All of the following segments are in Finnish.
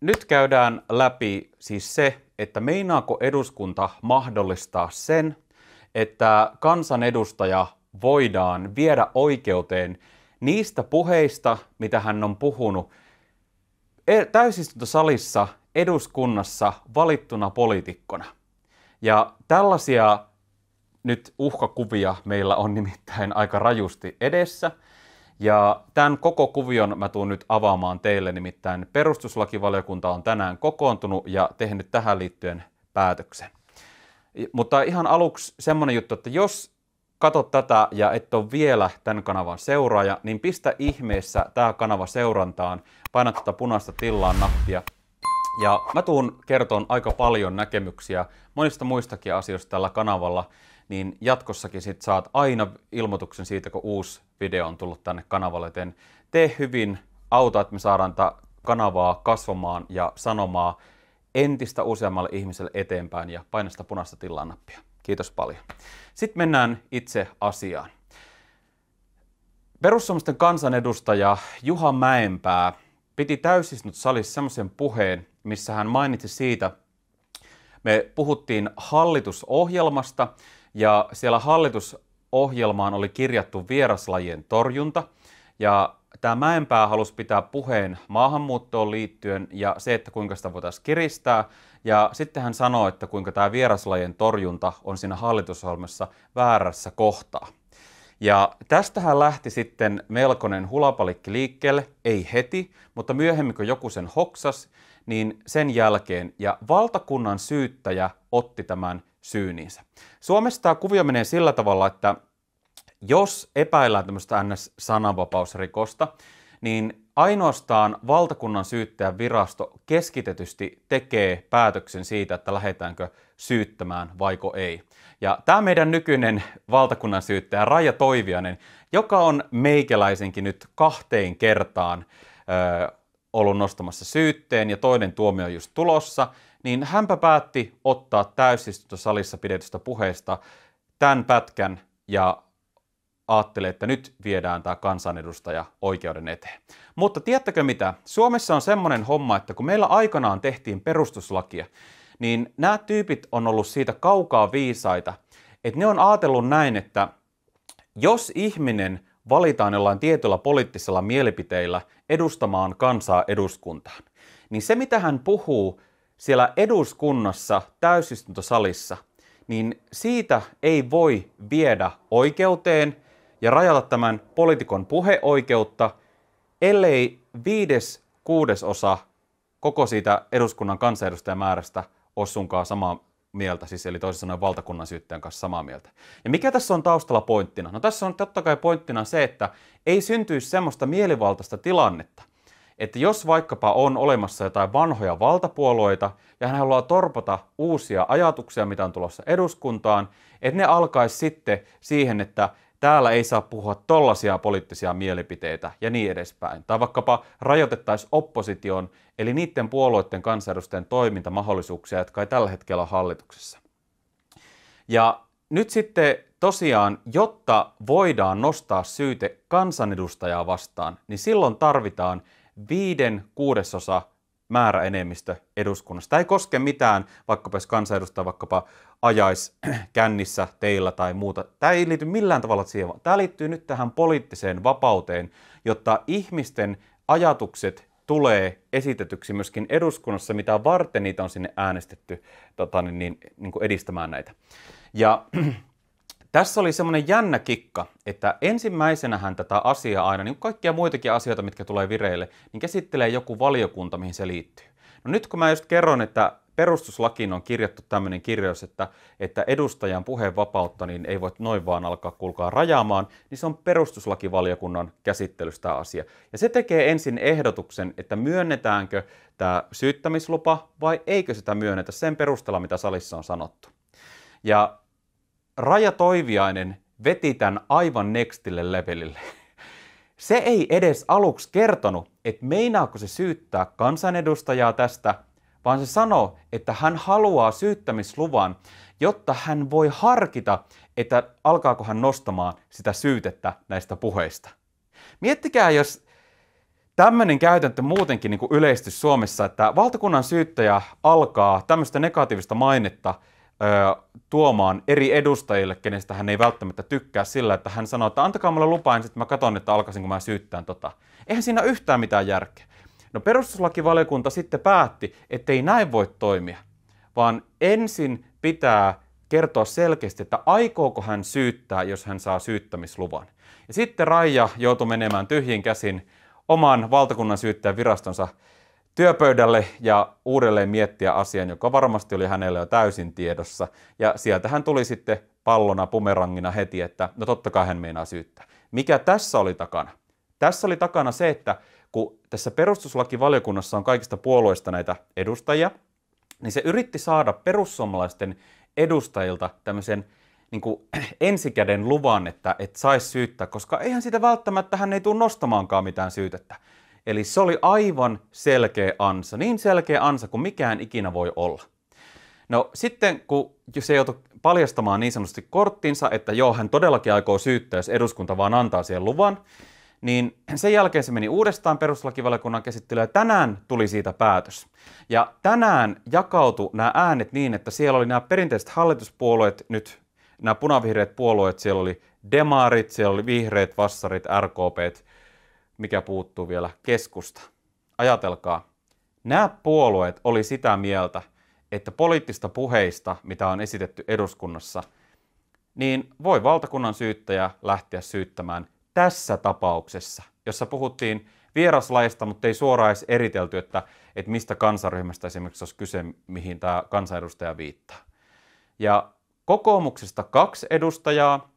nyt käydään läpi siis se, että meinaako eduskunta mahdollistaa sen, että kansanedustaja voidaan viedä oikeuteen niistä puheista, mitä hän on puhunut e-, täysistuntosalissa eduskunnassa valittuna poliitikkona. Ja tällaisia nyt uhkakuvia meillä on nimittäin aika rajusti edessä – ja tämän koko kuvion mä tuun nyt avaamaan teille, nimittäin perustuslakivaliokunta on tänään kokoontunut ja tehnyt tähän liittyen päätöksen. Mutta ihan aluksi semmoinen juttu, että jos katot tätä ja et ole vielä tämän kanavan seuraaja, niin pistä ihmeessä tämä kanava seurantaan, paina tätä tuota punaista tillaan nappia. Ja mä tuun kertoon aika paljon näkemyksiä monista muistakin asioista tällä kanavalla niin jatkossakin sit saat aina ilmoituksen siitä, kun uusi video on tullut tänne kanavalle. Joten tee hyvin, auta, että me saadaan tätä kanavaa kasvamaan ja sanomaan entistä useammalle ihmiselle eteenpäin ja paina sitä punaista tilannappia. Kiitos paljon. Sitten mennään itse asiaan. Perussuomalaisten kansanedustaja Juha Mäenpää piti täysistunut salissa semmoisen puheen, missä hän mainitsi siitä, me puhuttiin hallitusohjelmasta ja siellä hallitusohjelmaan oli kirjattu vieraslajien torjunta. Ja tämä Mäenpää halusi pitää puheen maahanmuuttoon liittyen ja se, että kuinka sitä voitaisiin kiristää. Ja sitten hän sanoi, että kuinka tämä vieraslajien torjunta on siinä hallitusohjelmassa väärässä kohtaa. Ja tästähän lähti sitten melkoinen hulapalikki liikkeelle, ei heti, mutta myöhemmin kun joku sen hoksas, niin sen jälkeen ja valtakunnan syyttäjä otti tämän syyniinsä. Suomessa tämä kuvio menee sillä tavalla, että jos epäillään tämmöistä NS-sananvapausrikosta, niin ainoastaan valtakunnan syyttäjän virasto keskitetysti tekee päätöksen siitä, että lähdetäänkö syyttämään vaiko ei. Ja tämä meidän nykyinen valtakunnan syyttäjä Raja Toivianen, joka on meikäläisenkin nyt kahteen kertaan ö, ollut nostamassa syytteen ja toinen tuomio on just tulossa, niin hänpä päätti ottaa täysistuntosalissa pidetystä puheesta tämän pätkän ja ajattelee, että nyt viedään tämä kansanedustaja oikeuden eteen. Mutta tiedättekö mitä? Suomessa on semmoinen homma, että kun meillä aikanaan tehtiin perustuslakia, niin nämä tyypit on ollut siitä kaukaa viisaita, että ne on ajatellut näin, että jos ihminen valitaan jollain tietyllä poliittisella mielipiteillä edustamaan kansaa eduskuntaan, niin se mitä hän puhuu, siellä eduskunnassa täysistuntosalissa, niin siitä ei voi viedä oikeuteen ja rajata tämän poliitikon puheoikeutta, ellei viides kuudesosa koko siitä eduskunnan kansanedustajamäärästä ole sunkaan samaa mieltä, siis eli toisin sanoen valtakunnan syyttäjän kanssa samaa mieltä. Ja mikä tässä on taustalla pointtina? No tässä on totta kai pointtina se, että ei syntyisi semmoista mielivaltaista tilannetta – että jos vaikkapa on olemassa jotain vanhoja valtapuolueita ja hän haluaa torpata uusia ajatuksia, mitä on tulossa eduskuntaan, että ne alkaisi sitten siihen, että täällä ei saa puhua tollaisia poliittisia mielipiteitä ja niin edespäin. Tai vaikkapa rajoitettaisiin opposition, eli niiden puolueiden kansanedustajien toimintamahdollisuuksia, jotka ei tällä hetkellä ole hallituksessa. Ja nyt sitten tosiaan, jotta voidaan nostaa syyte kansanedustajaa vastaan, niin silloin tarvitaan viiden kuudesosa määräenemmistö eduskunnassa. Tämä ei koske mitään, vaikkapa jos kansanedustaja vaikkapa ajais kännissä teillä tai muuta. Tämä ei liity millään tavalla siihen, vaan tämä liittyy nyt tähän poliittiseen vapauteen, jotta ihmisten ajatukset tulee esitetyksi myöskin eduskunnassa, mitä varten niitä on sinne äänestetty tota, niin, niin, niin kuin edistämään näitä. Ja tässä oli semmoinen jännä kikka, että ensimmäisenähän tätä asiaa aina, niin kaikkia muitakin asioita, mitkä tulee vireille, niin käsittelee joku valiokunta, mihin se liittyy. No nyt kun mä just kerron, että perustuslakiin on kirjattu tämmöinen kirjaus, että, että edustajan puheenvapautta niin ei voi noin vaan alkaa kulkaa rajaamaan, niin se on perustuslakivaliokunnan käsittelystä asia. Ja se tekee ensin ehdotuksen, että myönnetäänkö tämä syyttämislupa vai eikö sitä myönnetä sen perusteella, mitä salissa on sanottu. Ja Raja Toiviainen veti tämän aivan nextille levelille. Se ei edes aluksi kertonut, että meinaako se syyttää kansanedustajaa tästä, vaan se sanoo, että hän haluaa syyttämisluvan, jotta hän voi harkita, että alkaako hän nostamaan sitä syytettä näistä puheista. Miettikää, jos tämmöinen käytäntö muutenkin niin yleistys Suomessa, että valtakunnan syyttäjä alkaa tämmöistä negatiivista mainetta tuomaan eri edustajille, kenestä hän ei välttämättä tykkää sillä, että hän sanoo, että antakaa mulle lupa, niin sitten mä katson, että alkaisinko mä syyttään tota. Eihän siinä yhtään mitään järkeä. No perustuslakivaliokunta sitten päätti, että ei näin voi toimia, vaan ensin pitää kertoa selkeästi, että aikooko hän syyttää, jos hän saa syyttämisluvan. Ja sitten Raija joutui menemään tyhjin käsin oman valtakunnan syyttäjän virastonsa työpöydälle ja uudelleen miettiä asian, joka varmasti oli hänelle jo täysin tiedossa. Ja sieltä hän tuli sitten pallona, pumerangina heti, että no totta kai hän meinaa syyttää. Mikä tässä oli takana? Tässä oli takana se, että kun tässä perustuslakivaliokunnassa on kaikista puolueista näitä edustajia, niin se yritti saada perussuomalaisten edustajilta tämmöisen niin kuin ensikäden luvan, että et saisi syyttää, koska eihän sitä välttämättä hän ei tule nostamaankaan mitään syytettä. Eli se oli aivan selkeä ansa, niin selkeä ansa kuin mikään ikinä voi olla. No sitten kun se joutui paljastamaan niin sanotusti korttinsa, että joo, hän todellakin aikoo syyttää, jos eduskunta vaan antaa siihen luvan, niin sen jälkeen se meni uudestaan perustuslakivaliokunnan käsittelyyn ja tänään tuli siitä päätös. Ja tänään jakautui nämä äänet niin, että siellä oli nämä perinteiset hallituspuolueet nyt, nämä punavihreät puolueet, siellä oli demarit, siellä oli vihreät, vassarit, RKPt, mikä puuttuu vielä keskusta. Ajatelkaa, nämä puolueet oli sitä mieltä, että poliittista puheista, mitä on esitetty eduskunnassa, niin voi valtakunnan syyttäjä lähteä syyttämään tässä tapauksessa, jossa puhuttiin vieraslaista, mutta ei suoraan edes eritelty, että, että mistä kansaryhmästä esimerkiksi olisi kyse, mihin tämä kansanedustaja viittaa. Ja kokoomuksesta kaksi edustajaa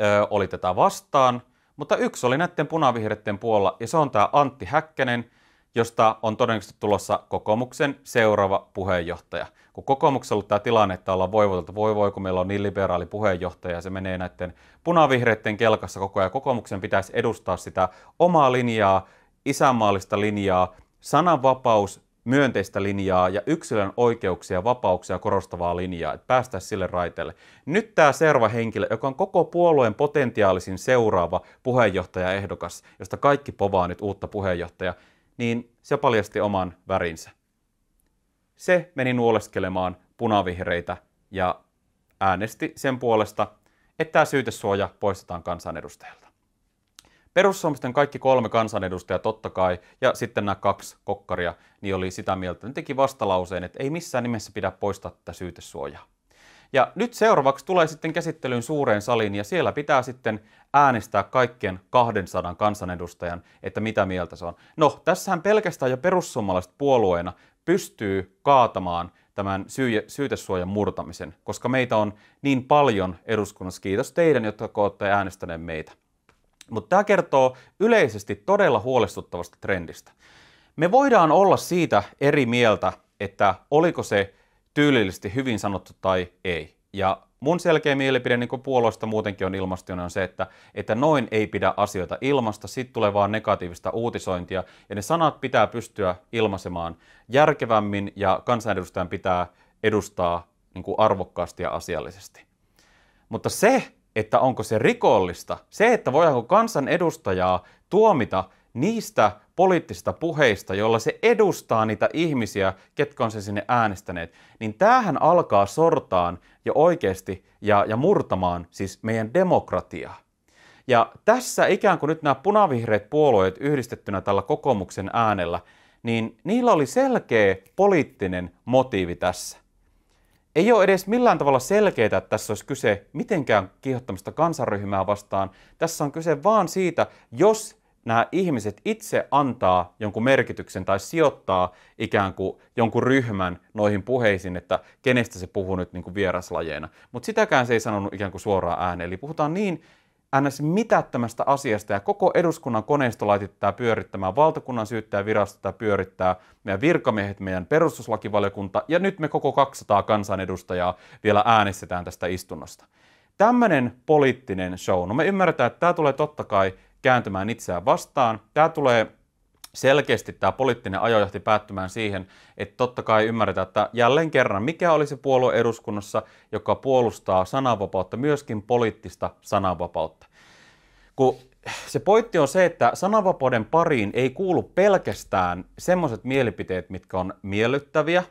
ö, oli tätä vastaan, mutta yksi oli näiden punavihreiden puolella ja se on tämä Antti Häkkänen, josta on todennäköisesti tulossa kokoomuksen seuraava puheenjohtaja. Kun kokoomuksella on ollut tämä tilanne, että ollaan voivoteltu, voi voi, kun meillä on niin liberaali puheenjohtaja ja se menee näiden punavihreiden kelkassa koko ajan. Kokoomuksen pitäisi edustaa sitä omaa linjaa, isänmaallista linjaa, sananvapaus, myönteistä linjaa ja yksilön oikeuksia ja vapauksia korostavaa linjaa, että päästäisiin sille raiteelle. Nyt tämä serva henkilö, joka on koko puolueen potentiaalisin seuraava puheenjohtajaehdokas, josta kaikki povaa nyt uutta puheenjohtajaa, niin se paljasti oman värinsä. Se meni nuoleskelemaan punavihreitä ja äänesti sen puolesta, että tämä syytesuoja poistetaan kansanedustajalta. Perussuomalaisten kaikki kolme kansanedustajaa totta kai, ja sitten nämä kaksi kokkaria, niin oli sitä mieltä, ne teki vastalauseen, että ei missään nimessä pidä poistaa tätä syytesuojaa. Ja nyt seuraavaksi tulee sitten käsittelyyn suureen saliin ja siellä pitää sitten äänestää kaikkien 200 kansanedustajan, että mitä mieltä se on. No, tässähän pelkästään jo perussuomalaiset puolueena pystyy kaatamaan tämän syy- syytesuojan murtamisen, koska meitä on niin paljon eduskunnassa. Kiitos teidän, jotka olette äänestäneet meitä mutta tämä kertoo yleisesti todella huolestuttavasta trendistä. Me voidaan olla siitä eri mieltä, että oliko se tyylillisesti hyvin sanottu tai ei. Ja mun selkeä mielipide niin kuin puolueesta muutenkin on ilmastona on se, että, että noin ei pidä asioita ilmasta, sitten tulee vaan negatiivista uutisointia ja ne sanat pitää pystyä ilmaisemaan järkevämmin ja kansanedustajan pitää edustaa niin kuin arvokkaasti ja asiallisesti. Mutta se, että onko se rikollista. Se, että voidaanko kansanedustajaa tuomita niistä poliittisista puheista, joilla se edustaa niitä ihmisiä, ketkä on se sinne äänestäneet, niin tämähän alkaa sortaan ja oikeasti ja, ja murtamaan siis meidän demokratiaa. Ja tässä ikään kuin nyt nämä punavihreät puolueet yhdistettynä tällä kokoomuksen äänellä, niin niillä oli selkeä poliittinen motiivi tässä ei ole edes millään tavalla selkeää, että tässä olisi kyse mitenkään kiihottamista kansanryhmää vastaan. Tässä on kyse vaan siitä, jos nämä ihmiset itse antaa jonkun merkityksen tai sijoittaa ikään kuin jonkun ryhmän noihin puheisiin, että kenestä se puhuu nyt niin kuin Mutta sitäkään se ei sanonut ikään kuin suoraan ääneen. Eli puhutaan niin ns. mitättömästä asiasta ja koko eduskunnan koneisto laitetaan pyörittämään, valtakunnan syyttäjä virasto pyörittää, meidän virkamiehet, meidän perustuslakivaliokunta ja nyt me koko 200 kansanedustajaa vielä äänestetään tästä istunnosta. Tämmöinen poliittinen show, no me ymmärretään, että tämä tulee totta kai kääntymään itseään vastaan, tämä tulee selkeästi tämä poliittinen johti päättymään siihen, että totta kai ymmärretään, että jälleen kerran, mikä oli se puolue eduskunnassa, joka puolustaa sananvapautta, myöskin poliittista sananvapautta. Kun se pointti on se, että sananvapauden pariin ei kuulu pelkästään semmoiset mielipiteet, mitkä on miellyttäviä,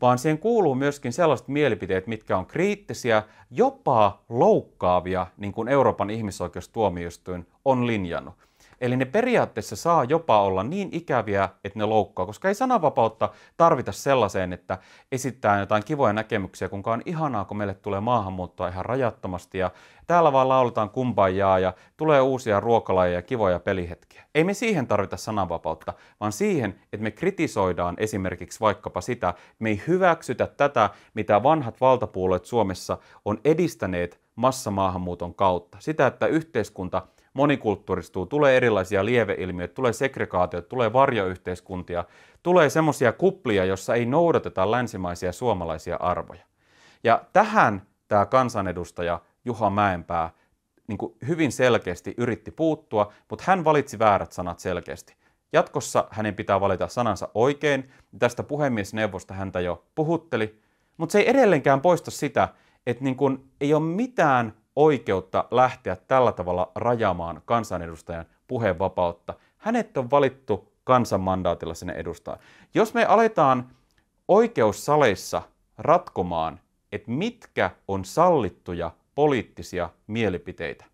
vaan siihen kuuluu myöskin sellaiset mielipiteet, mitkä on kriittisiä, jopa loukkaavia, niin kuin Euroopan ihmisoikeustuomioistuin on linjannut. Eli ne periaatteessa saa jopa olla niin ikäviä, että ne loukkaa, koska ei sananvapautta tarvita sellaiseen, että esittää jotain kivoja näkemyksiä, kunka on ihanaa, kun meille tulee maahanmuuttoa ihan rajattomasti ja täällä vaan lauletaan kumpajaa ja tulee uusia ruokalajeja ja kivoja pelihetkiä. Ei me siihen tarvita sananvapautta, vaan siihen, että me kritisoidaan esimerkiksi vaikkapa sitä, että me ei hyväksytä tätä, mitä vanhat valtapuolet Suomessa on edistäneet massamaahanmuuton kautta. Sitä, että yhteiskunta monikulttuuristuu, tulee erilaisia lieveilmiöitä, tulee segregaatioita, tulee varjoyhteiskuntia, tulee semmoisia kuplia, jossa ei noudateta länsimaisia suomalaisia arvoja. Ja tähän tämä kansanedustaja Juha Mäenpää niin kuin hyvin selkeästi yritti puuttua, mutta hän valitsi väärät sanat selkeästi. Jatkossa hänen pitää valita sanansa oikein, tästä puhemiesneuvosta häntä jo puhutteli, mutta se ei edelleenkään poista sitä, että niin kun ei ole mitään oikeutta lähteä tällä tavalla rajaamaan kansanedustajan puheenvapautta. Hänet on valittu kansanmandaatilla sinne edustaa. Jos me aletaan oikeussaleissa ratkomaan, että mitkä on sallittuja poliittisia mielipiteitä,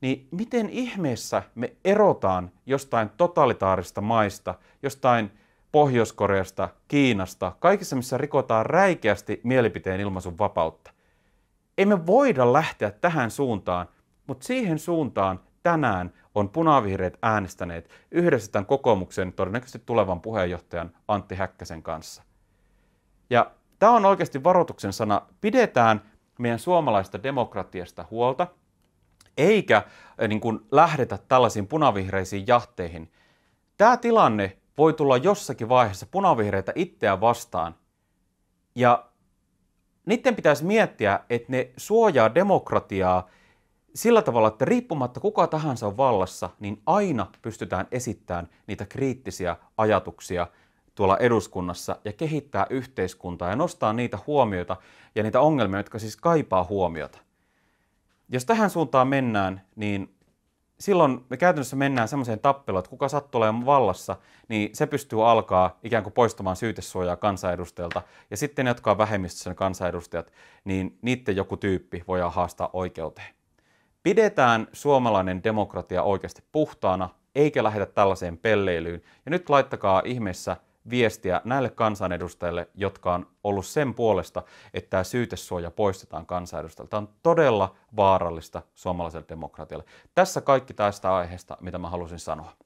niin miten ihmeessä me erotaan jostain totalitaarista maista, jostain Pohjois-Koreasta, Kiinasta, kaikissa missä rikotaan räikeästi mielipiteen ilmaisun vapautta? Ei me voida lähteä tähän suuntaan, mutta siihen suuntaan tänään on punavihreät äänestäneet yhdessä tämän kokoomuksen todennäköisesti tulevan puheenjohtajan Antti Häkkäsen kanssa. Ja tämä on oikeasti varoituksen sana. Pidetään meidän suomalaista demokratiasta huolta, eikä niin kuin, lähdetä tällaisiin punavihreisiin jahteihin. Tämä tilanne voi tulla jossakin vaiheessa punavihreitä itseään vastaan. Ja niiden pitäisi miettiä, että ne suojaa demokratiaa sillä tavalla, että riippumatta kuka tahansa on vallassa, niin aina pystytään esittämään niitä kriittisiä ajatuksia tuolla eduskunnassa ja kehittää yhteiskuntaa ja nostaa niitä huomioita ja niitä ongelmia, jotka siis kaipaa huomiota. Jos tähän suuntaan mennään, niin silloin me käytännössä mennään semmoiseen tappeluun, että kuka sattuu olemaan vallassa, niin se pystyy alkaa ikään kuin poistamaan syytesuojaa kansanedustajalta. Ja sitten ne, jotka on vähemmistössä kansanedustajat, niin niiden joku tyyppi voi haastaa oikeuteen. Pidetään suomalainen demokratia oikeasti puhtaana, eikä lähetä tällaiseen pelleilyyn. Ja nyt laittakaa ihmeessä viestiä näille kansanedustajille, jotka on ollut sen puolesta, että tämä syytesuoja poistetaan kansanedustajilta. Tämä on todella vaarallista suomalaiselle demokratialle. Tässä kaikki tästä aiheesta, mitä mä halusin sanoa.